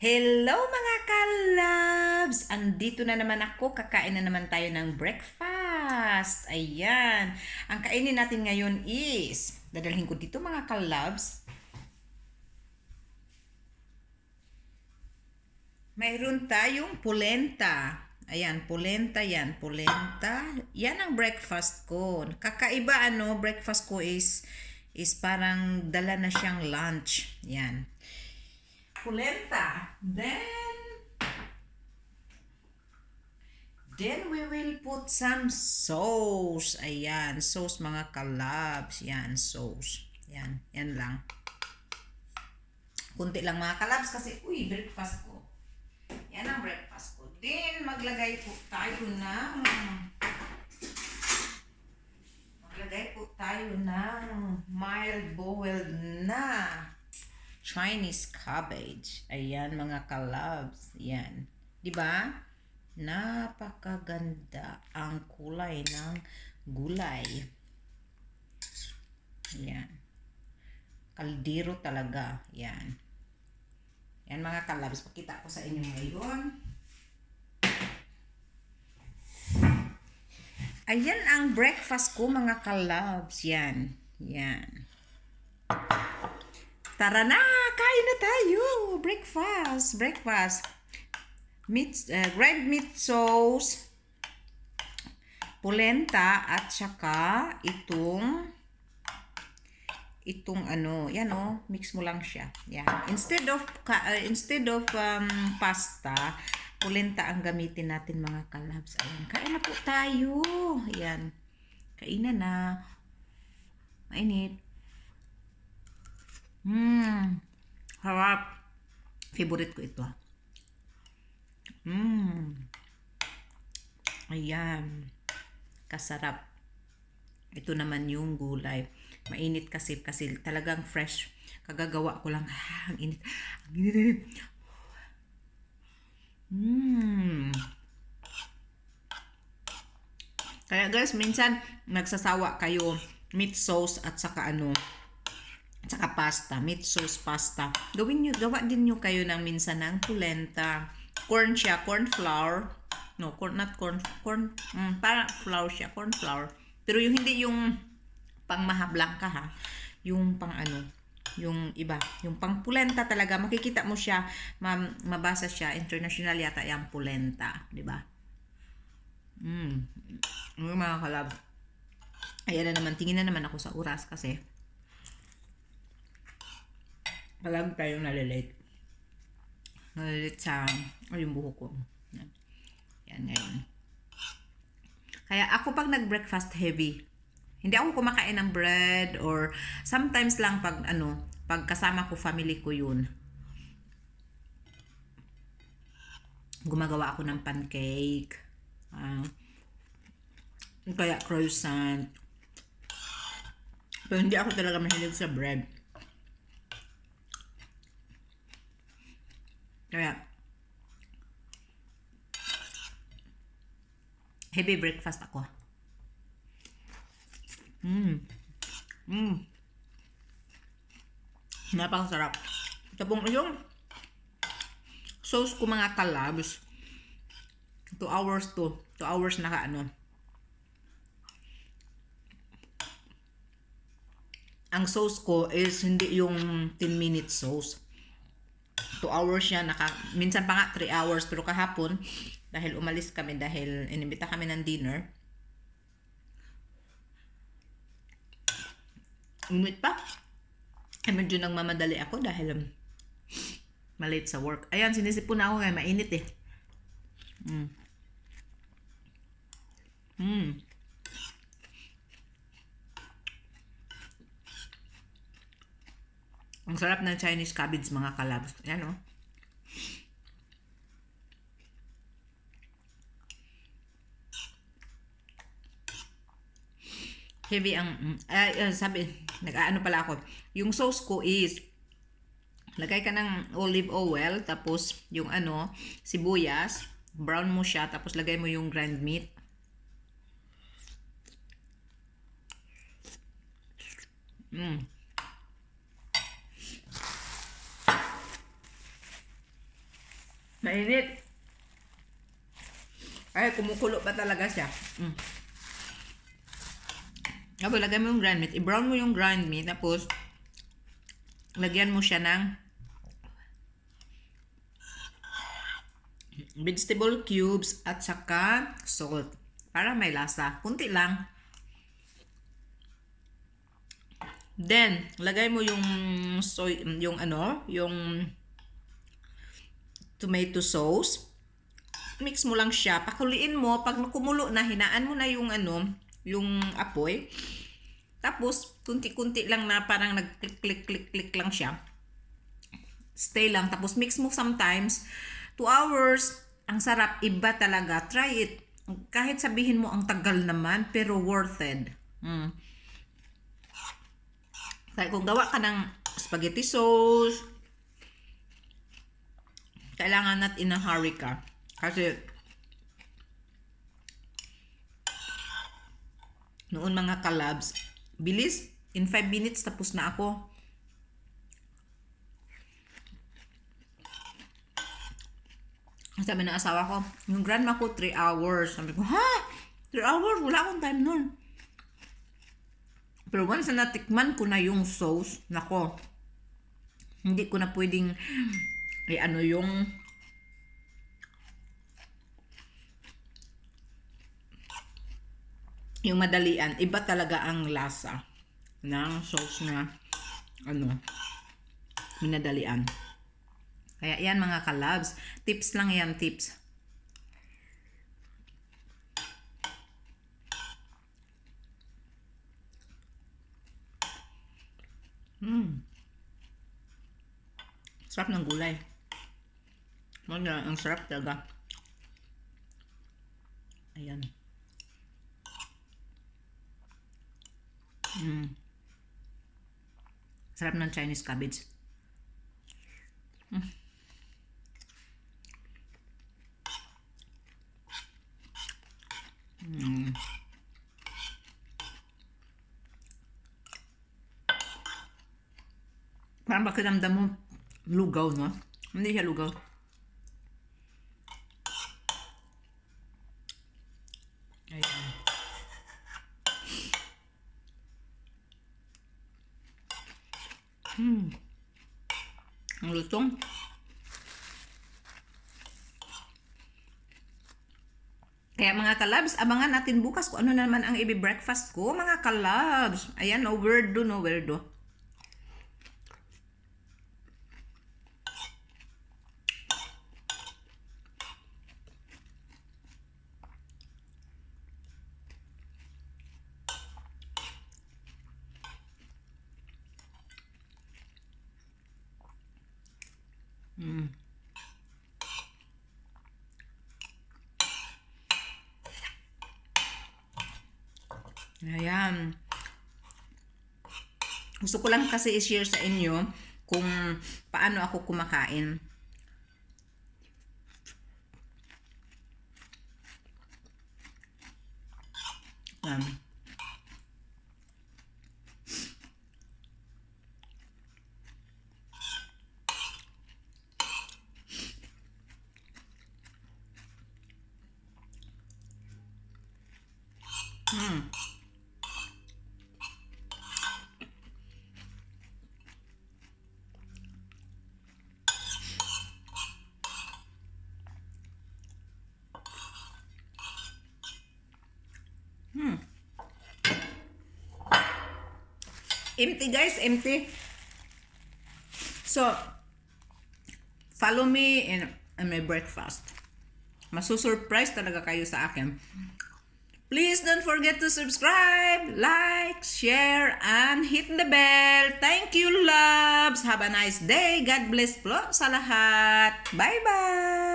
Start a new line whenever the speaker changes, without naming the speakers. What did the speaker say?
Hello mga kalabs! Andito na naman ako, kakain na naman tayo ng breakfast. Ayan. Ang kainin natin ngayon is, dadalhin ko dito mga kalabs, mayroon tayong polenta. Ayan, polenta yan. Polenta. Yan ang breakfast ko. Kakaiba ano, breakfast ko is, is parang dala na siyang lunch. Yan polenta. Then, then we will put some sauce. Ayan, sauce mga kalabs. Yan, sauce. Yan, yan lang. Kunti lang mga kalabs kasi, uy, breakfast ko. Yan ang breakfast ko. Then, maglagay po tayo ng maglagay po tayo ng mild boiled na Chinese cabbage. Ayan, mga kalabs. Ayan. ba? Diba? Napakaganda ang kulay ng gulay. Ayan. Kaldiro talaga. Ayan. Ayan mga kalabs. Pakita ko sa inyo ngayon. Ayan ang breakfast ko mga kalabs. Ayan. Ayan. Tara na! Kain na tayo! Breakfast! Breakfast! Meat, uh, red meat sauce, polenta, at saka itong itong ano, yan oh, mix mo lang siya. Yan. Instead of uh, instead of um, pasta, polenta ang gamitin natin mga kalabs. Ayan, kain na po tayo. Yan. Kainan na. Mainit. Mmm. Harap. Favorite ko ito. Mmm. Ayan. Kasarap. Ito naman yung gulay. Mainit kasi kasi talagang fresh. Kagagawa ko lang. Ah, ang init. Ang init. Mmm. Kaya guys, minsan nagsasawa kayo meat sauce at saka ano, Tsaka pasta, meat sauce pasta. Gawin nyo, gawa din nyo kayo ng minsan ng polenta. Corn siya, corn flour. No, corn, not corn, corn, mm, para flour siya, corn flour. Pero yung hindi yung pang mahablangka ha, yung pang ano, yung iba, yung pang polenta talaga, makikita mo siya, ma mabasa siya, international yata yung polenta, di ba? Mm. Mga kalab. Ayan na naman, tingin na naman ako sa oras kasi palagi tayong nalilate. Nalilate sa oh, yung buhok ko. Yan ngayon. Kaya ako pag nag-breakfast heavy, hindi ako kumakain ng bread or sometimes lang pag ano, pag kasama ko family ko yun. Gumagawa ako ng pancake. Uh, kaya croissant. Pero hindi ako talaga mahilig sa bread. Kaya, heavy breakfast ako. Mmm. Mmm. Napakasarap. Tapong yung sauce ko mga kalabs. Two hours to. Two hours na ka ano. Ang sauce ko is hindi yung 10 minutes sauce. 2 hours siya, naka, minsan pa nga 3 hours, pero kahapon, dahil umalis kami, dahil inimita kami ng dinner, Umit pa. Ay, eh, medyo nang mamadali ako dahil um, malate sa work. Ayan, sinisipon na ako ngayon. Mainit eh. Mm. Mm. Ang sarap ng Chinese cabbage mga kalabs. Yan Oh. Heavy ang, uh, sabi, nag-ano pala ako. Yung sauce ko is, lagay ka ng olive oil, tapos yung ano, sibuyas, brown mo siya, tapos lagay mo yung ground meat. Mmm. Mainit. Ay, kumukulo pa talaga siya. Mm. Tapos, lagyan mo yung ground meat. I-brown mo yung ground meat. Tapos, lagyan mo siya ng vegetable cubes at saka salt. Para may lasa. Kunti lang. Then, lagay mo yung soy, yung ano, yung tomato sauce. Mix mo lang siya. Pakuliin mo. Pag nakumulo na, hinaan mo na yung ano, yung apoy. Tapos, kunti-kunti lang na parang nag-click-click-click-click lang siya. Stay lang. Tapos, mix mo sometimes. 2 hours. Ang sarap. Iba talaga. Try it. Kahit sabihin mo ang tagal naman, pero worth it. Mm. Kaya kung gawa ka ng spaghetti sauce, kailangan not in a hurry ka. Kasi, noon mga kalabs, bilis, in 5 minutes tapos na ako. Sabi ng asawa ko, yung grandma ko 3 hours. Sabi ko, ha? 3 hours? Wala akong time noon. Pero once na natikman ko na yung sauce, nako, hindi ko na pwedeng ay eh, ano yung yung madalian. Iba talaga ang lasa ng sauce na ano minadalian. Kaya yan mga kalabs. Tips lang yan, tips. Mm. Sarap ng gulay. Muna, ang sarap talaga. Diba? Ayan. Mm. Sarap ng Chinese cabbage. Mm. Mm. Parang pakiramdam mo lugaw, no? Hindi siya lugaw. gutom. Kaya mga kalabs, abangan natin bukas kung ano naman ang i breakfast ko, mga kalabs. Ayan, no, word do, no, word do. Mm. Ayan. Gusto ko lang kasi i-share sa inyo kung paano ako kumakain. Um, Empty guys, empty. So, follow me in, in my breakfast. Masusurprise talaga kayo sa akin. Please don't forget to subscribe, like, share, and hit the bell. Thank you, loves. Have a nice day. God bless po sa lahat. Bye-bye.